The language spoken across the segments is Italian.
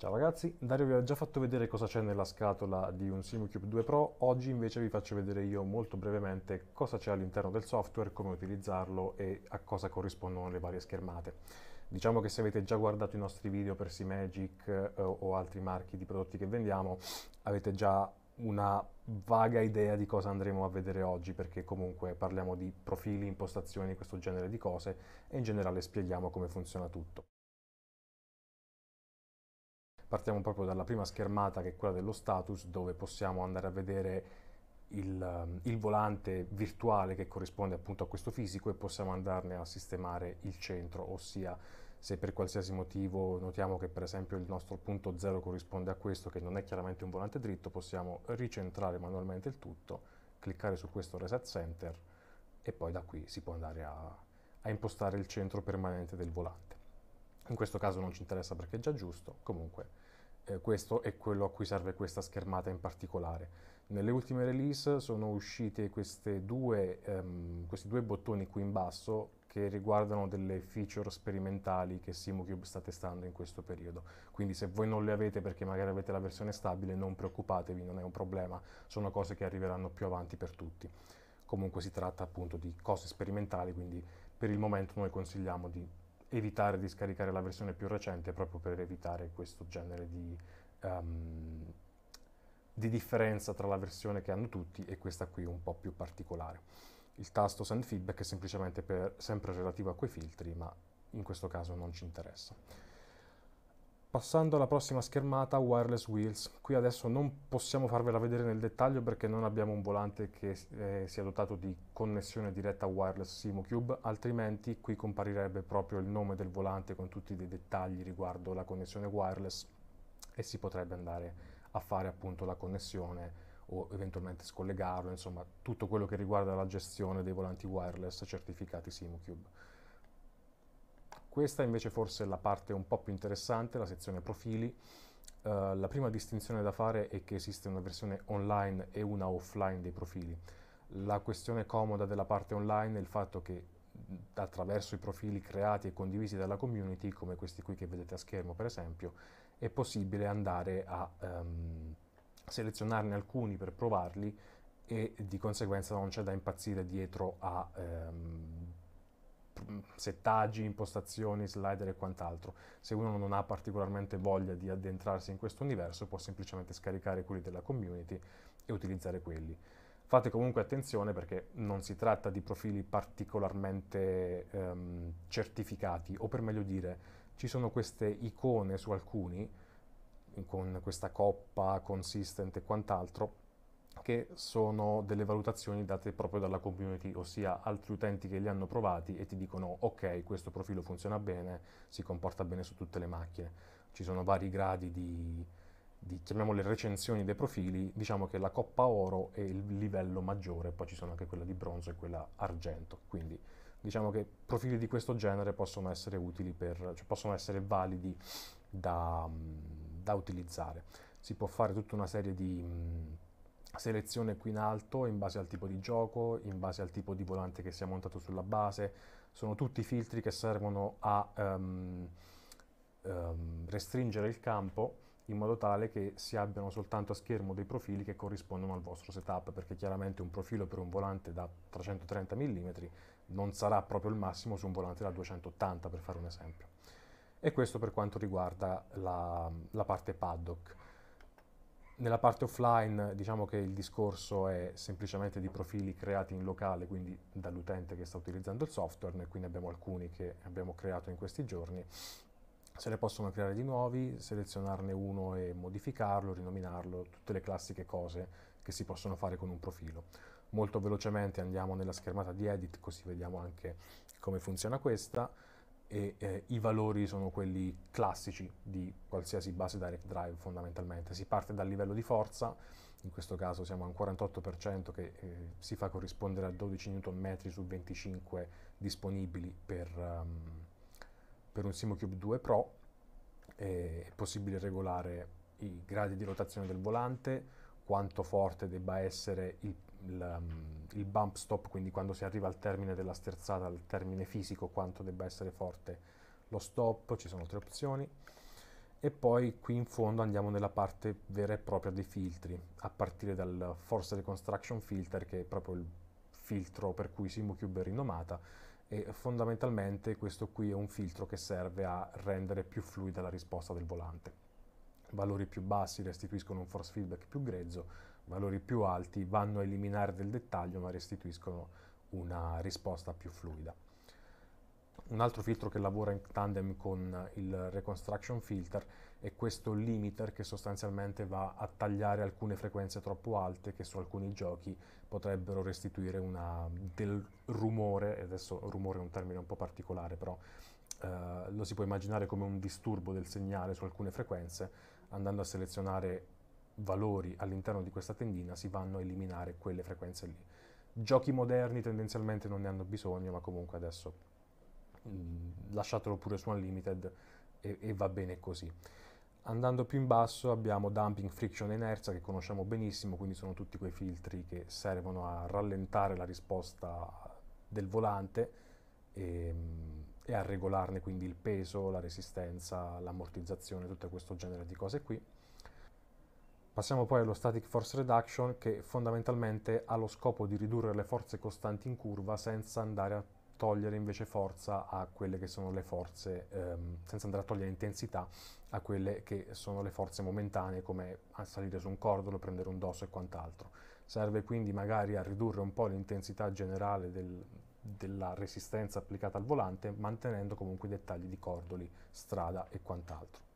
Ciao ragazzi, Dario vi ho già fatto vedere cosa c'è nella scatola di un Simulcube 2 Pro, oggi invece vi faccio vedere io molto brevemente cosa c'è all'interno del software, come utilizzarlo e a cosa corrispondono le varie schermate. Diciamo che se avete già guardato i nostri video per Simagic eh, o altri marchi di prodotti che vendiamo, avete già una vaga idea di cosa andremo a vedere oggi perché comunque parliamo di profili, impostazioni, questo genere di cose e in generale spieghiamo come funziona tutto partiamo proprio dalla prima schermata che è quella dello status dove possiamo andare a vedere il, il, volante virtuale che corrisponde appunto a questo fisico e possiamo andarne a sistemare il centro, ossia se per qualsiasi motivo notiamo che per esempio il nostro punto 0 corrisponde a questo, che non è chiaramente un volante dritto, possiamo ricentrare manualmente il tutto, cliccare su questo Reset Center e poi da qui si può andare a, a impostare il centro permanente del volante. In questo caso non ci interessa perché è già giusto, comunque eh, questo è quello a cui serve questa schermata in particolare. Nelle ultime release sono usciti ehm, questi due bottoni qui in basso che riguardano delle feature sperimentali che Simucube sta testando in questo periodo. Quindi se voi non le avete perché magari avete la versione stabile, non preoccupatevi, non è un problema, sono cose che arriveranno più avanti per tutti. Comunque si tratta appunto di cose sperimentali, quindi per il momento noi consigliamo di evitare di scaricare la versione più recente proprio per evitare questo genere di, um, di differenza tra la versione che hanno tutti e questa qui un po' più particolare. Il tasto send feedback è semplicemente per, sempre relativo a quei filtri, ma in questo caso non ci interessa. Passando alla prossima schermata, wireless wheels. Qui adesso non possiamo farvela vedere nel dettaglio perché non abbiamo un volante che eh, sia dotato di connessione diretta wireless SimoCube, altrimenti qui comparirebbe proprio il nome del volante con tutti i dettagli riguardo la connessione wireless e si potrebbe andare a fare appunto la connessione o eventualmente scollegarlo, insomma tutto quello che riguarda la gestione dei volanti wireless certificati SimoCube. Questa invece forse è la parte un po' più interessante, la sezione profili. Uh, la prima distinzione da fare è che esiste una versione online e una offline dei profili. La questione comoda della parte online è il fatto che attraverso i profili creati e condivisi dalla community, come questi qui che vedete a schermo per esempio, è possibile andare a um, selezionarne alcuni per provarli e di conseguenza non c'è da impazzire dietro a um, settaggi, impostazioni, slider e quant'altro. Se uno non ha particolarmente voglia di addentrarsi in questo universo può semplicemente scaricare quelli della community e utilizzare quelli. Fate comunque attenzione perché non si tratta di profili particolarmente ehm, certificati, o per meglio dire, ci sono queste icone su alcuni, con questa coppa consistent e quant'altro, che sono delle valutazioni date proprio dalla community, ossia altri utenti che li hanno provati e ti dicono ok, questo profilo funziona bene, si comporta bene su tutte le macchine. Ci sono vari gradi di, di chiamiamole recensioni dei profili, diciamo che la coppa oro è il livello maggiore, poi ci sono anche quella di bronzo e quella argento, quindi diciamo che profili di questo genere possono essere utili per, cioè possono essere validi da, da, utilizzare. Si può fare tutta una serie di selezione qui in alto in base al tipo di gioco, in base al tipo di volante che sia montato sulla base, sono tutti filtri che servono a um, um, restringere il campo in modo tale che si abbiano soltanto a schermo dei profili che corrispondono al vostro setup, perché chiaramente un profilo per un volante da 330 mm non sarà proprio il massimo su un volante da 280 per fare un esempio. E questo per quanto riguarda la, la parte paddock. Nella parte offline diciamo che il discorso è semplicemente di profili creati in locale, quindi dall'utente che sta utilizzando il software, qui ne abbiamo alcuni che abbiamo creato in questi giorni, se ne possono creare di nuovi, selezionarne uno e modificarlo, rinominarlo, tutte le classiche cose che si possono fare con un profilo. Molto velocemente andiamo nella schermata di edit così vediamo anche come funziona questa e eh, i valori sono quelli classici di qualsiasi base direct drive fondamentalmente. Si parte dal livello di forza, in questo caso siamo a un 48% che eh, si fa corrispondere a 12 Nm su 25 disponibili per, um, per un Simocube 2 Pro, eh, è possibile regolare i gradi di rotazione del volante, quanto forte debba essere il il, um, il, bump stop, quindi quando si arriva al termine della sterzata, al termine fisico, quanto debba essere forte lo stop, ci sono tre opzioni. E poi qui in fondo andiamo nella parte vera e propria dei filtri, a partire dal Force Reconstruction Filter, che è proprio il filtro per cui SimuCube è rinomata, e fondamentalmente questo qui è un filtro che serve a rendere più fluida la risposta del volante. Valori più bassi restituiscono un force feedback più grezzo, valori più alti vanno a eliminare del dettaglio ma restituiscono una risposta più fluida. Un altro filtro che lavora in tandem con il Reconstruction Filter è questo limiter che sostanzialmente va a tagliare alcune frequenze troppo alte che su alcuni giochi potrebbero restituire una, del rumore, adesso rumore è un termine un po' particolare però eh, lo si può immaginare come un disturbo del segnale su alcune frequenze andando a selezionare valori all'interno di questa tendina si vanno a eliminare quelle frequenze lì. Giochi moderni tendenzialmente non ne hanno bisogno, ma comunque adesso mh, mm, lasciatelo pure su Unlimited e, e va bene così. Andando più in basso abbiamo dumping, friction e inerzia che conosciamo benissimo, quindi sono tutti quei filtri che servono a rallentare la risposta del volante e, e a regolarne quindi il peso, la resistenza, l'ammortizzazione, tutto questo genere di cose qui. Passiamo poi allo static force reduction che fondamentalmente ha lo scopo di ridurre le forze costanti in curva senza andare a togliere invece forza a quelle che sono le forze, ehm, senza andare a togliere intensità a quelle che sono le forze momentanee come salire su un cordolo, prendere un dosso e quant'altro. Serve quindi magari a ridurre un po' l'intensità generale del, della resistenza applicata al volante mantenendo comunque i dettagli di cordoli, strada e quant'altro.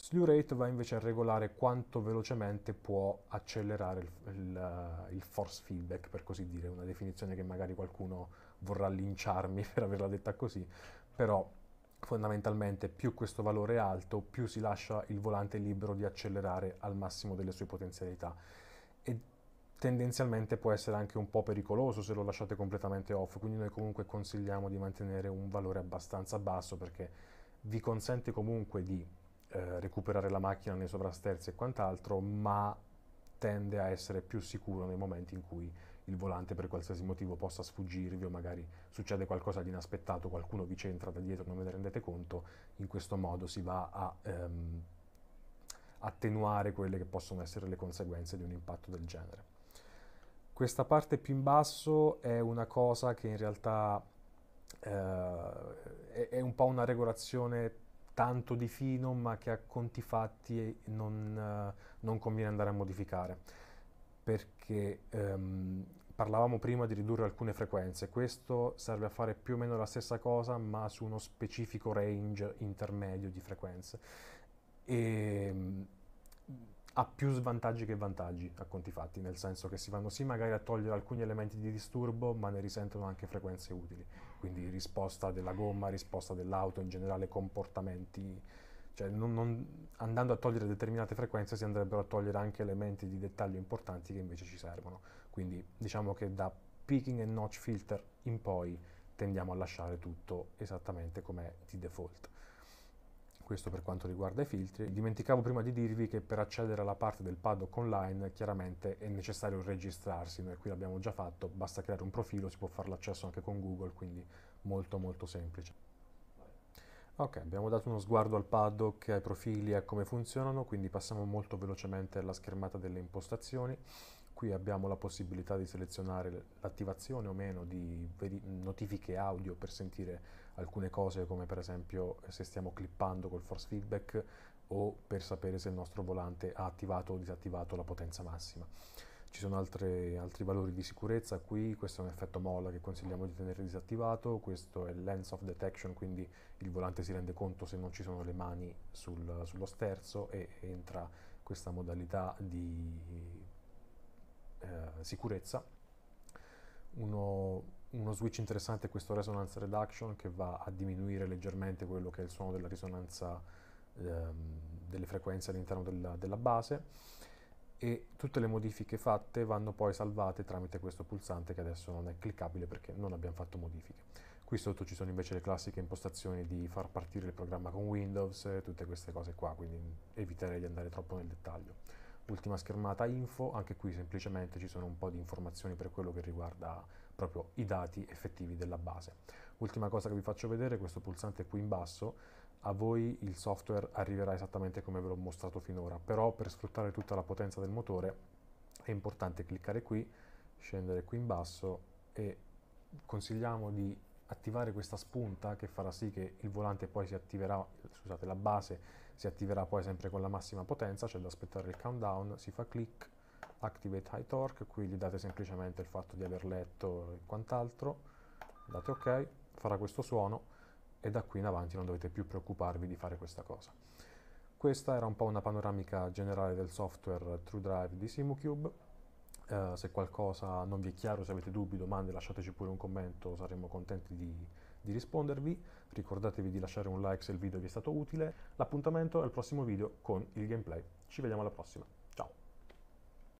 Slew rate va invece a regolare quanto velocemente può accelerare il, il, eh, il, force feedback, per così dire, una definizione che magari qualcuno vorrà linciarmi per averla detta così, però fondamentalmente più questo valore è alto, più si lascia il volante libero di accelerare al massimo delle sue potenzialità. E tendenzialmente può essere anche un po' pericoloso se lo lasciate completamente off, quindi noi comunque consigliamo di mantenere un valore abbastanza basso perché vi consente comunque di eh, recuperare la macchina nei sovrasterzi e quant'altro, ma tende a essere più sicuro nei momenti in cui il volante per qualsiasi motivo possa sfuggirvi o magari succede qualcosa di inaspettato, qualcuno vi c'entra da dietro, non ve ne rendete conto, in questo modo si va a ehm, attenuare quelle che possono essere le conseguenze di un impatto del genere. Questa parte più in basso è una cosa che in realtà eh, è, è un po' una regolazione tanto di fino ma che a conti fatti eh, non, eh, non conviene andare a modificare perché ehm, parlavamo prima di ridurre alcune frequenze, questo serve a fare più o meno la stessa cosa ma su uno specifico range intermedio di frequenze. E, ehm, ha più svantaggi che vantaggi a conti fatti, nel senso che si vanno sì magari a togliere alcuni elementi di disturbo, ma ne risentono anche frequenze utili, quindi risposta della gomma, risposta dell'auto, in generale comportamenti, cioè non, non, andando a togliere determinate frequenze si andrebbero a togliere anche elementi di dettaglio importanti che invece ci servono, quindi diciamo che da peaking e notch filter in poi tendiamo a lasciare tutto esattamente come di default. Questo per quanto riguarda i filtri. Dimenticavo prima di dirvi che per accedere alla parte del paddock online chiaramente è necessario registrarsi, noi qui l'abbiamo già fatto, basta creare un profilo, si può fare l'accesso anche con Google, quindi molto molto semplice. Ok, abbiamo dato uno sguardo al paddock, ai profili, e a come funzionano, quindi passiamo molto velocemente alla schermata delle impostazioni qui abbiamo la possibilità di selezionare l'attivazione o meno di notifiche audio per sentire alcune cose come per esempio se stiamo clippando col force feedback o per sapere se il nostro volante ha attivato o disattivato la potenza massima. Ci sono altre, altri valori di sicurezza qui, questo è un effetto molla che consigliamo di tenere disattivato, questo è lens of detection, quindi il volante si rende conto se non ci sono le mani sul, sullo sterzo e entra questa modalità di eh, sicurezza. Uno uno switch interessante è questo resonance reduction che va a diminuire leggermente quello che è il suono della risonanza ehm, delle frequenze all'interno della, della, base e tutte le modifiche fatte vanno poi salvate tramite questo pulsante che adesso non è cliccabile perché non abbiamo fatto modifiche. Qui sotto ci sono invece le classiche impostazioni di far partire il programma con Windows tutte queste cose qua, quindi eviterei di andare troppo nel dettaglio. Ultima schermata info, anche qui semplicemente ci sono un po' di informazioni per quello che riguarda proprio i dati effettivi della base. Ultima cosa che vi faccio vedere, questo pulsante qui in basso, a voi il software arriverà esattamente come ve l'ho mostrato finora, però per sfruttare tutta la potenza del motore è importante cliccare qui, scendere qui in basso e consigliamo di attivare questa spunta che farà sì che il volante poi si attiverà, scusate, la base si attiverà poi sempre con la massima potenza, c'è cioè da aspettare il countdown, si fa click, activate high torque, qui gli date semplicemente il fatto di aver letto e quant'altro, date ok, farà questo suono e da qui in avanti non dovete più preoccuparvi di fare questa cosa. Questa era un po' una panoramica generale del software TrueDrive di Simucube. Uh, eh, se qualcosa non vi è chiaro, se avete dubbi, domande, lasciateci pure un commento, saremmo contenti di, di rispondervi, ricordatevi di lasciare un like se il video vi è stato utile, l'appuntamento è al prossimo video con il gameplay. Ci vediamo alla prossima!